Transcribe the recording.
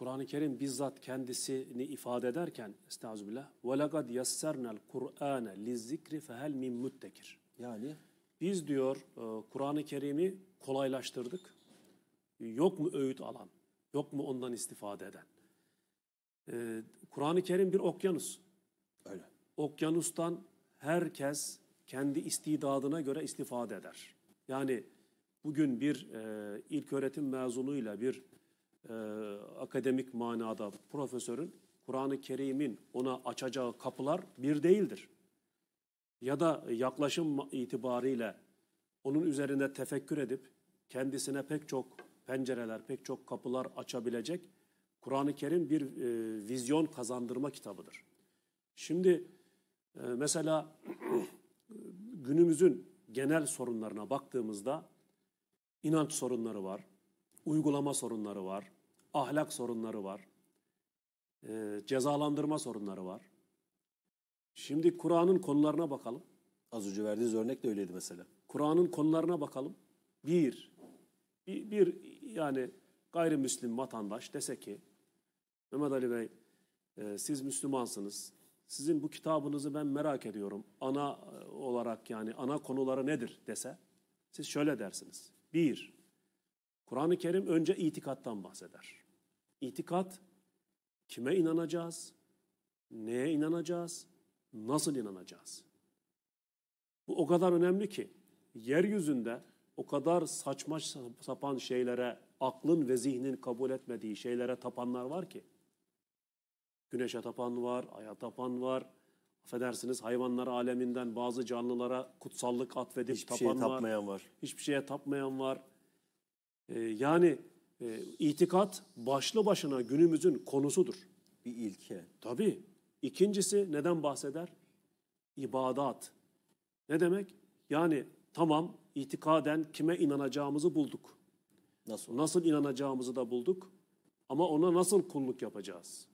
Kur'an-ı Kerim bizzat kendisini ifade ederken estağfurullah. ve lagad yassernel Kur'ane lizikri fehel min muttekir. Yani biz diyor e, Kur'an-ı Kerim'i kolaylaştırdık. Yok mu öğüt alan? Yok mu ondan istifade eden? E, Kur'an-ı Kerim bir okyanus. Öyle. Okyanustan herkes kendi istidadına göre istifade eder. Yani bugün bir e, ilk öğretim mezunuyla bir e, akademik manada profesörün Kur'an-ı Kerim'in ona açacağı kapılar bir değildir. Ya da yaklaşım itibariyle onun üzerinde tefekkür edip kendisine pek çok pencereler, pek çok kapılar açabilecek Kur'an-ı Kerim bir e, vizyon kazandırma kitabıdır. Şimdi e, mesela günümüzün genel sorunlarına baktığımızda inanç sorunları var, uygulama sorunları var, ahlak sorunları var, e, cezalandırma sorunları var. Şimdi Kur'an'ın konularına bakalım. Az önce verdiğiniz örnek de öyleydi mesela. Kur'an'ın konularına bakalım. Bir, bir, bir yani gayrimüslim vatandaş dese ki Mehmet Ali Bey e, siz Müslümansınız. Sizin bu kitabınızı ben merak ediyorum. Ana e, olarak yani ana konuları nedir dese siz şöyle dersiniz. Bir, Kur'an-ı Kerim önce itikattan bahseder. İtikat kime inanacağız? Neye inanacağız? Nasıl inanacağız? Bu o kadar önemli ki yeryüzünde o kadar saçma sapan şeylere, aklın ve zihnin kabul etmediği şeylere tapanlar var ki. Güneşe tapan var, aya tapan var. Affedersiniz hayvanlar aleminden bazı canlılara kutsallık atfedip Hiçbir tapan şeye tapmayan var. Hiçbir şeye tapmayan var. Ee, yani e, itikat başlı başına günümüzün konusudur. Bir ilke. Tabii. İkincisi neden bahseder? İbadat. Ne demek? Yani tamam itikaden kime inanacağımızı bulduk. Nasıl? Nasıl inanacağımızı da bulduk. Ama ona nasıl kulluk yapacağız?